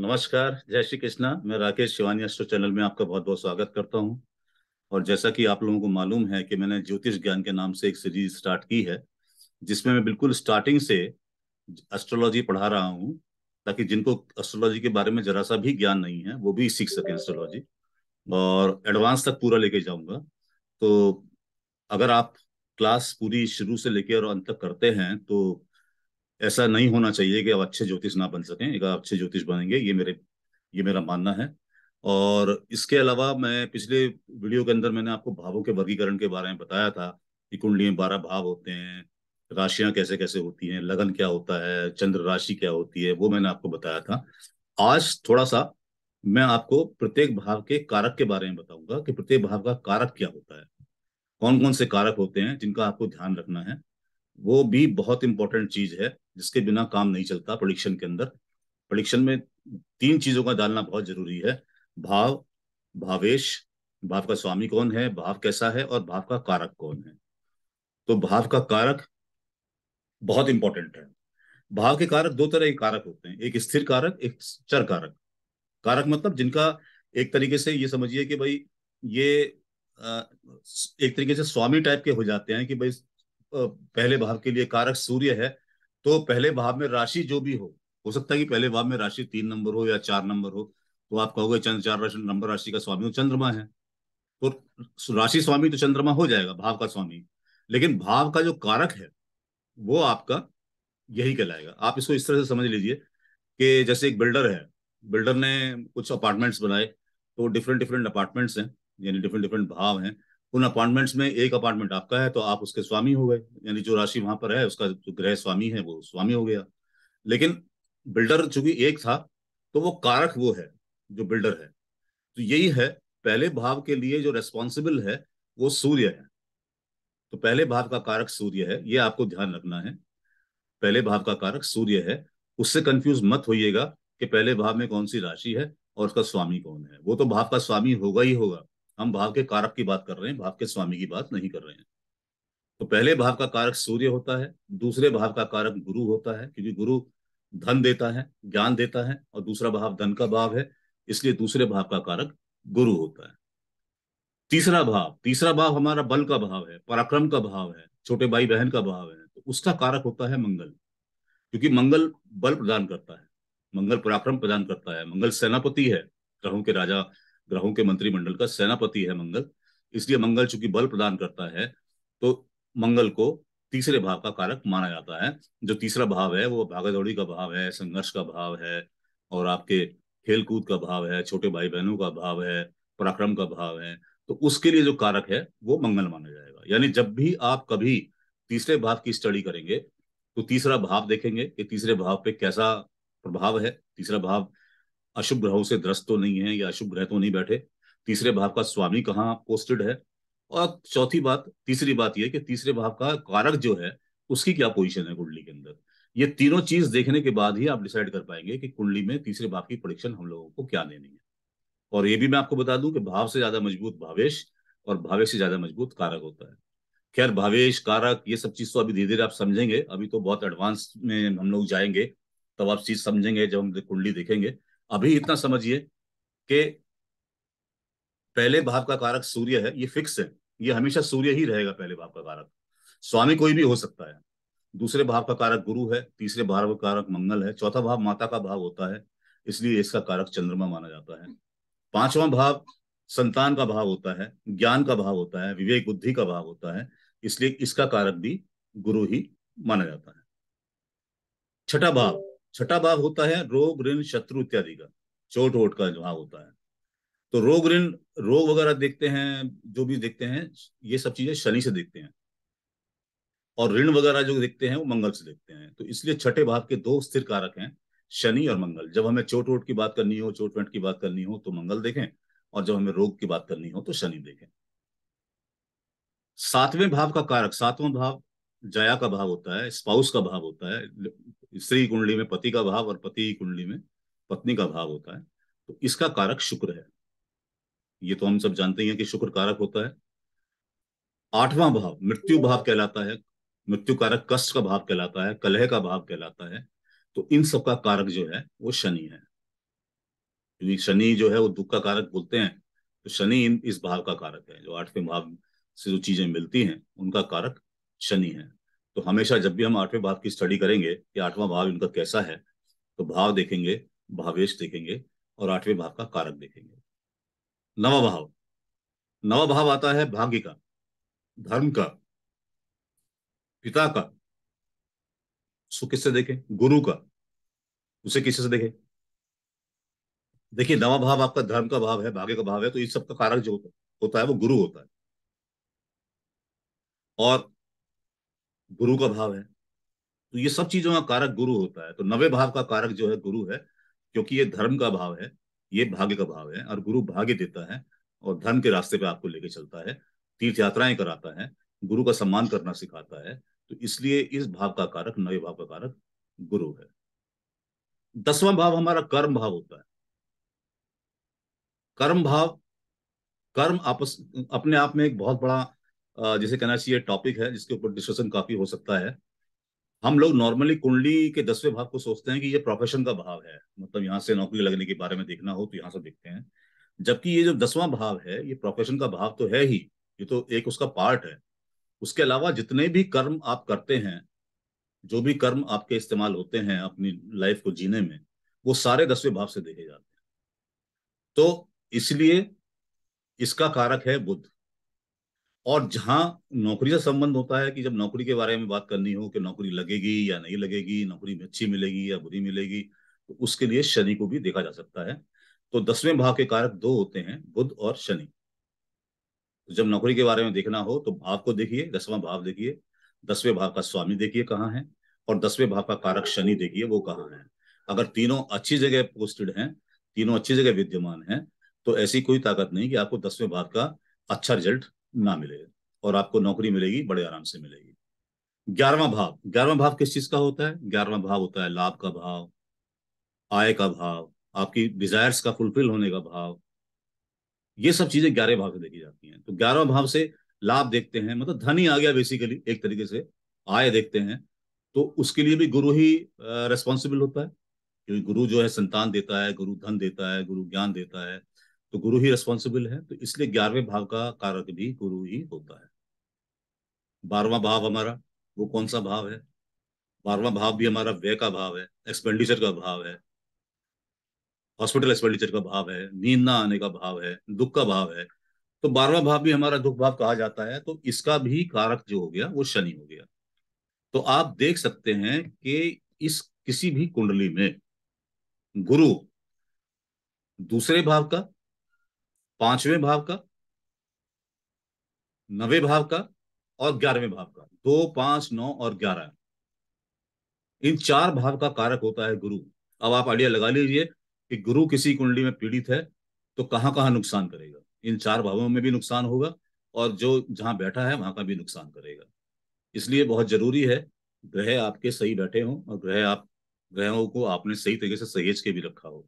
नमस्कार जय श्री कृष्णा मैं राकेश शिवानी अष्टो चैनल में आपका बहुत बहुत स्वागत करता हूं और जैसा कि आप लोगों को मालूम है कि मैंने ज्योतिष ज्ञान के नाम से एक सीरीज स्टार्ट की है जिसमें मैं बिल्कुल स्टार्टिंग से एस्ट्रोलॉजी पढ़ा रहा हूँ ताकि जिनको एस्ट्रोलॉजी के बारे में जरा सा भी ज्ञान नहीं है वो भी सीख सके एस्ट्रोलॉजी और एडवांस तक पूरा लेके जाऊंगा तो अगर आप क्लास पूरी शुरू से लेकर और अंत तक करते हैं तो ऐसा नहीं होना चाहिए कि आप अच्छे ज्योतिष ना बन सकें एक अच्छे ज्योतिष बनेंगे ये मेरे ये मेरा मानना है और इसके अलावा मैं पिछले वीडियो के अंदर मैंने आपको भावों के वर्गीकरण के बारे में बताया था कि कुंडली में बारह भाव होते हैं राशियां कैसे कैसे होती हैं लगन क्या होता है चंद्र राशि क्या होती है वो मैंने आपको बताया था आज थोड़ा सा मैं आपको प्रत्येक भाव के कारक के बारे में बताऊंगा कि प्रत्येक भाव का कारक क्या होता है कौन कौन से कारक होते हैं जिनका आपको ध्यान रखना है वो भी बहुत इंपॉर्टेंट चीज है जिसके बिना काम नहीं चलता प्रोडिक्शन के अंदर प्रोडिक्शन में तीन चीजों का डालना बहुत जरूरी है भाव भावेश भाव का स्वामी कौन है भाव कैसा है और भाव का कारक कौन है तो भाव का कारक बहुत इंपॉर्टेंट है भाव के कारक दो तरह के कारक होते हैं एक स्थिर कारक एक चर कारक कारक मतलब जिनका एक तरीके से ये समझिए कि भाई ये एक तरीके से स्वामी टाइप के हो जाते हैं कि भाई पहले भाव के लिए कारक सूर्य है तो पहले भाव में राशि जो भी हो हो सकता है कि पहले भाव में राशि तीन नंबर हो या चार नंबर हो तो आप कहोगे चंद्र चार राशि नंबर राशि का स्वामी तो चंद्रमा है तो राशि स्वामी तो चंद्रमा हो जाएगा भाव का स्वामी लेकिन भाव का जो कारक है वो आपका यही कहलाएगा आप इसको इस तरह से समझ लीजिए कि जैसे एक बिल्डर है बिल्डर ने कुछ अपार्टमेंट्स बनाए तो डिफरेंट डिफरेंट अपार्टमेंट्स हैं यानी डिफरेंट डिफरेंट भाव हैं उन अपार्टमेंट्स में एक अपार्टमेंट आपका है तो आप उसके स्वामी हो गए यानी जो राशि वहां पर है उसका जो ग्रह स्वामी है वो स्वामी हो गया लेकिन बिल्डर चूंकि एक था तो वो कारक वो है जो बिल्डर है तो यही है पहले भाव के लिए जो रेस्पॉन्सिबल है वो सूर्य है तो पहले भाव का कारक सूर्य है ये आपको ध्यान रखना है पहले भाव का कारक सूर्य है उससे कंफ्यूज मत होइएगा कि पहले भाव में कौन सी राशि है और उसका स्वामी कौन है वो तो भाव का स्वामी होगा ही होगा हम भाव के कारक की बात कर रहे हैं भाव के स्वामी की बात नहीं कर रहे हैं तो पहले भाव का कारक सूर्य होता है दूसरे भाव का कारक गुरु होता है क्योंकि गुरु धन देता है ज्ञान देता है और दूसरा भाव धन का भाव है इसलिए दूसरे भाव का कारक गुरु होता है तीसरा भाव तीसरा भाव हमारा बल का भाव है पराक्रम का भाव है छोटे भाई बहन का भाव है तो उसका कारक होता है मंगल क्योंकि मंगल बल प्रदान करता है मंगल पराक्रम प्रदान करता है मंगल सेनापति है ग्रहों के राजा ग्रहों के मंत्रिमंडल का सेनापति है मंगल इसलिए मंगल चूंकि बल प्रदान करता है तो मंगल को तीसरे भाव का कारक माना जाता है जो तीसरा भाव है वो भागादौड़ी का भाव है संघर्ष का भाव है और आपके खेलकूद का भाव है छोटे भाई बहनों का भाव है पराक्रम का भाव है तो उसके लिए जो कारक है वो मंगल माना जाएगा यानी जब भी आप कभी तीसरे भाव की स्टडी करेंगे तो तीसरा भाव देखेंगे कि तीसरे भाव पे कैसा प्रभाव है तीसरा भाव अशुभ ग्रहों से ग्रस्त तो नहीं है या अशुभ ग्रह तो नहीं बैठे तीसरे भाव का स्वामी कहाँ पोस्टेड है और चौथी बात तीसरी बात यह कि तीसरे भाव का कारक जो है उसकी क्या पोजिशन है कुंडली के अंदर ये तीनों चीज देखने के बाद ही आप डिसाइड कर पाएंगे कि कुंडली में तीसरे भाव की प्रोडिक्शन हम लोगों को क्या देनी है और ये भी मैं आपको बता दूं कि भाव से ज्यादा मजबूत भावेश और भावेश से ज्यादा मजबूत कारक होता है खैर भावेश कारक ये सब चीज तो अभी धीरे धीरे आप समझेंगे अभी तो बहुत एडवांस में हम लोग जाएंगे तब आप चीज समझेंगे जब हम कुंडली देखेंगे अभी इतना समझिए कि पहले भाव का कारक सूर्य है ये फिक्स है ये हमेशा सूर्य ही रहेगा पहले भाव का कारक स्वामी कोई भी हो सकता है दूसरे भाव का कारक गुरु है तीसरे भाव का कारक मंगल है चौथा भाव माता का भाव होता है इसलिए इसका कारक चंद्रमा माना जाता है पांचवा भाव संतान का भाव होता है ज्ञान का भाव होता है विवेक बुद्धि का भाव होता है इसलिए इसका कारक भी गुरु ही माना जाता है छठा भाव छठा भाग होता है रोग ऋण शत्रु इत्यादि का चोट वोट का भाग होता है तो रोग ऋण रोग वगैरह देखते हैं जो भी देखते हैं ये सब चीजें शनि से देखते हैं और ऋण वगैरह जो देखते हैं वो मंगल से देखते हैं तो इसलिए छठे भाव के दो स्थिर कारक हैं शनि और मंगल जब हमें चोट वोट की बात करनी हो चोट वेंट की बात करनी हो तो मंगल देखें और जब हमें रोग की बात करनी हो तो शनि देखें सातवें भाव का कारक सातवां भाव जया का भाव होता है स्पाउस का भाव होता है स्त्री कुंडली में पति का भाव और पति कुंडली में पत्नी का भाव होता है तो इसका कारक शुक्र है ये तो हम सब जानते हैं कि शुक्र कारक होता है आठवां भाव मृत्यु भाव कहलाता है मृत्यु कारक कष्ट का भाव कहलाता है कलह का भाव कहलाता है तो इन सब का कारक जो है वो शनि है क्योंकि शनि जो है वो दुख का कारक बोलते हैं तो शनि इन इस भाव का कारक है जो आठवें भाव से जो चीजें मिलती हैं उनका कारक शनि है तो हमेशा जब भी हम आठवें भाव की स्टडी करेंगे कि आठवां भाव इनका कैसा है तो भाव देखेंगे भावेश देखेंगे और आठवें भाव का कारक देखेंगे नवा भाव नवा भाव आता है भाग्य का धर्म का पिता का उसको किससे देखें गुरु का उसे किससे देखें देखिए नवा भाव आपका धर्म का भाव है भाग्य का भाव है तो इस सब का कारक जो होता है वो गुरु होता है और गुरु का भाव है तो ये सब चीजों का कारक गुरु होता है तो नवे भाव का कारक जो है गुरु है क्योंकि ये धर्म का भाव है ये भाग्य का भाव है और गुरु भाग्य देता है और धर्म के रास्ते पे आपको लेके चलता है तीर्थ यात्राएं कराता है गुरु का सम्मान करना सिखाता है तो इसलिए इस भाव का कारक नवे भाव का कारक गुरु है दसवां भाव हमारा कर्म भाव होता है कर्म भाव कर्म आपस अपने आप में एक बहुत बड़ा जिसे कहना चाहिए टॉपिक है जिसके ऊपर डिस्कशन काफी हो सकता है हम लोग नॉर्मली कुंडली के दसवें भाव को सोचते हैं कि ये प्रोफेशन का भाव है मतलब यहाँ से नौकरी लगने के बारे में देखना हो तो यहाँ से देखते हैं जबकि ये जो दसवां भाव है ये प्रोफेशन का भाव तो है ही ये तो एक उसका पार्ट है उसके अलावा जितने भी कर्म आप करते हैं जो भी कर्म आपके इस्तेमाल होते हैं अपनी लाइफ को जीने में वो सारे दसवें भाव से देखे जाते हैं तो इसलिए इसका कारक है बुद्ध और जहां नौकरी से संबंध होता है कि जब नौकरी के बारे में बात करनी हो कि नौकरी लगेगी या नहीं लगेगी नौकरी अच्छी मिलेगी या बुरी मिलेगी तो उसके लिए शनि को भी देखा जा सकता है तो दसवें भाव के कारक दो होते हैं बुद्ध और शनि तो जब नौकरी के बारे में देखना हो तो भाव को देखिए दसवां भाव देखिए दसवें भाव का स्वामी देखिए कहाँ है और दसवें भाव का कारक शनि देखिए वो कहाँ है अगर तीनों अच्छी जगह पोस्टेड हैं तीनों अच्छी जगह विद्यमान हैं तो ऐसी कोई ताकत नहीं कि आपको दसवें भाव का अच्छा रिजल्ट ना मिले और आपको नौकरी मिलेगी बड़े आराम से मिलेगी ग्यारहवा भाव ग्यारहवा भाव किस चीज का होता है ग्यारहवा भाव होता है लाभ का भाव आय का भाव आपकी डिजायर्स का फुलफिल होने का भाव ये सब चीजें ग्यारह भाव से देखी जाती हैं तो ग्यारहवा भाव से लाभ देखते हैं मतलब धन ही आ गया बेसिकली एक तरीके से आय देखते हैं तो उसके लिए भी गुरु ही रेस्पॉन्सिबल होता है क्योंकि गुरु जो है संतान देता है गुरु धन देता है गुरु ज्ञान देता है तो गुरु ही रिस्पॉन्सिबल है तो इसलिए ग्यारहवें भाव का कारक भी गुरु ही होता है बारवा भाव हमारा वो कौन सा भाव है बारवा भाव भी हमारा व्यय का भाव है एक्सपेंडिचर का भाव है हॉस्पिटल एक्सपेंडिचर का भाव है नींद ना आने का भाव है दुख का भाव है तो बारवा भाव भी हमारा दुख भाव कहा जाता है तो इसका भी कारक जो हो गया वो शनि हो गया तो आप देख सकते हैं कि इस किसी भी कुंडली में गुरु दूसरे भाव का पांचवें भाव का नवे भाव का और ग्यारहवें भाव का दो पांच नौ और ग्यारह इन चार भाव का कारक होता है गुरु अब आप आइडिया लगा लीजिए कि गुरु किसी कुंडली में पीड़ित है तो कहाँ कहां नुकसान करेगा इन चार भावों में भी नुकसान होगा और जो जहां बैठा है वहां का भी नुकसान करेगा इसलिए बहुत जरूरी है ग्रह आपके सही बैठे हों और ग्रह आप ग्रहों को आपने सही तरीके से सहेज के भी रखा हो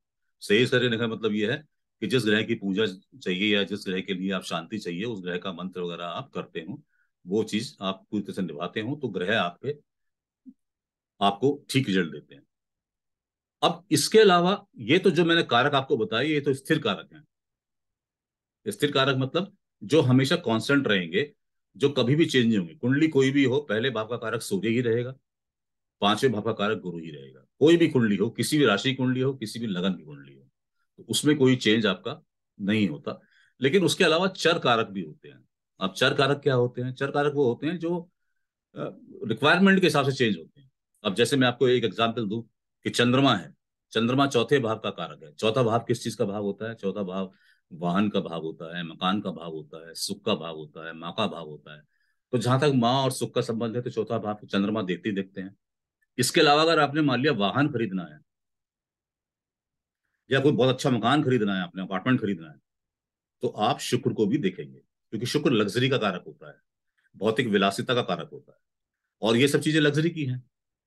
सहेज करने का मतलब यह है कि जिस ग्रह की पूजा चाहिए या जिस ग्रह के लिए आप शांति चाहिए उस ग्रह का मंत्र वगैरह आप करते हो वो चीज आप पूरी तरह से निभाते हो तो ग्रह आपके आपको ठीक रिजल्ट देते हैं अब इसके अलावा ये तो जो मैंने कारक आपको बताया ये तो स्थिर कारक है स्थिर कारक मतलब जो हमेशा कांस्टेंट रहेंगे जो कभी भी चेंज नहीं होंगे कुंडली कोई भी हो पहले भाव का कारक सूर्य ही रहेगा पांचवें भाव का कारक गुरु ही रहेगा कोई भी कुंडली हो किसी भी राशि की कुंडली हो किसी भी लगन की कुंडली हो तो उसमें कोई चेंज आपका नहीं होता लेकिन उसके अलावा चर कारक भी होते हैं अब चर कारक क्या होते हैं चर कारक वो होते हैं जो रिक्वायरमेंट के हिसाब से चेंज होते हैं अब जैसे मैं आपको एक एग्जाम्पल दू कि चंद्रमा है चंद्रमा चौथे भाव का कारक है चौथा भाव किस चीज का भाव होता है चौथा भाव वाहन का भाव होता है मकान का भाव होता है सुख का भाव होता है माँ का भाव होता है तो जहां तक माँ और सुख का संबंध है तो चौथा भाव चंद्रमा देखते ही देखते हैं इसके अलावा अगर आपने मान लिया वाहन खरीदना है या कोई बहुत अच्छा मकान खरीदना है आपने अपार्टमेंट खरीदना है तो आप शुक्र को भी देखेंगे क्योंकि शुक्र लग्जरी का कारक होता है भौतिक विलासिता का कारक होता है और ये सब चीजें लग्जरी की हैं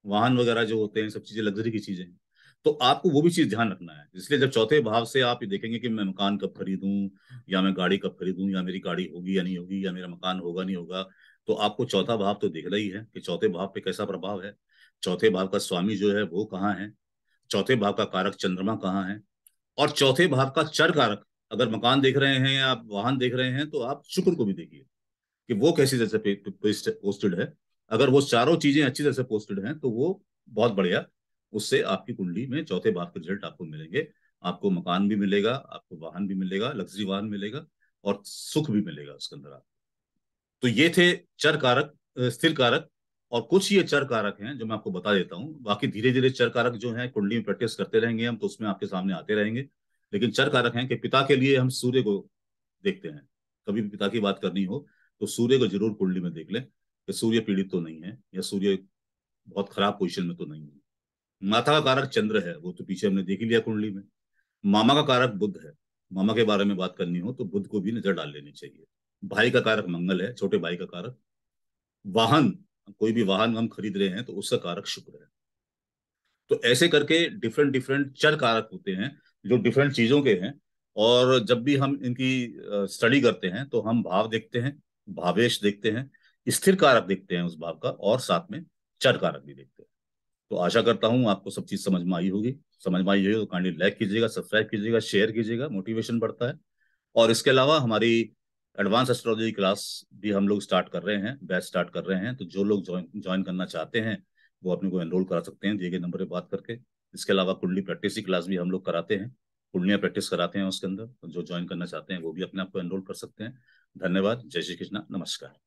वाहन वगैरह जो होते हैं सब चीजें लग्जरी की चीजें हैं तो आपको वो भी चीज ध्यान रखना है इसलिए जब चौथे भाव से आप ये देखेंगे कि मैं मकान कब खरीदूं या मैं गाड़ी कब खरीदूं या मेरी गाड़ी होगी या नहीं होगी या मेरा मकान होगा नहीं होगा तो आपको चौथा भाव तो दिख रही है कि चौथे भाव पे कैसा प्रभाव है चौथे भाव का स्वामी जो है वो कहाँ है चौथे भाव का कारक चंद्रमा कहाँ है और चौथे भाव का चर कारक अगर मकान देख रहे हैं या वाहन देख रहे हैं तो आप शुक्र को भी देखिए कि वो कैसी तरह से पोस्टेड है अगर वो चारों चीजें अच्छी तरह से पोस्टेड हैं तो वो बहुत बढ़िया उससे आपकी कुंडली में चौथे भाव के रिजल्ट आपको मिलेंगे आपको मकान भी मिलेगा आपको वाहन भी मिलेगा लग्जरी वाहन मिलेगा और सुख भी मिलेगा उसके अंदर आपको तो ये थे चर कारक स्थिर कारक और कुछ ये चर कारक हैं जो मैं आपको बता देता हूँ बाकी धीरे धीरे चर कारक जो है कुंडली में प्रैक्टिस करते रहेंगे हम तो उसमें आपके सामने आते रहेंगे लेकिन चर कारक हैं कि पिता के लिए हम सूर्य को देखते हैं कभी भी पिता की बात करनी हो तो सूर्य को जरूर कुंडली में देख लें कि सूर्य पीड़ित तो नहीं है या सूर्य बहुत खराब पोजिशन में तो नहीं है माता का कारक चंद्र है वो तो पीछे हमने देख ही लिया कुंडली में मामा का कारक बुद्ध है मामा के बारे में बात करनी हो तो बुद्ध को भी नजर डाल लेनी चाहिए भाई का कारक मंगल है छोटे भाई का कारक वाहन कोई भी वाहन हम खरीद रहे हैं तो उसका कारक शुक्र है तो ऐसे करके डिफरेंट डिफरेंट चर कारक होते हैं जो डिफरेंट चीजों के हैं और जब भी हम इनकी स्टडी करते हैं तो हम भाव देखते हैं भावेश देखते हैं स्थिर कारक देखते हैं उस भाव का और साथ में चर कारक भी देखते हैं तो आशा करता हूं आपको सब चीज समझ में आई होगी समझ में आई होगी तो काइंडली लाइक कीजिएगा सब्सक्राइब कीजिएगा शेयर कीजिएगा मोटिवेशन बढ़ता है और इसके अलावा हमारी एडवांस एस्ट्रोलॉजी क्लास भी हम लोग स्टार्ट कर रहे हैं बैच स्टार्ट कर रहे हैं तो जो लोग ज्वाइन करना चाहते हैं वो अपने को एनरोल करा सकते हैं दिए गए नंबर पर बात करके इसके अलावा कुंडली प्रैक्टिस की क्लास भी हम लोग कराते हैं कुंडलियाँ प्रैक्टिस कराते हैं उसके अंदर जो ज्वाइन करना चाहते हैं वो भी अपने आप को एनरोल कर सकते हैं धन्यवाद जय श्री कृष्णा नमस्कार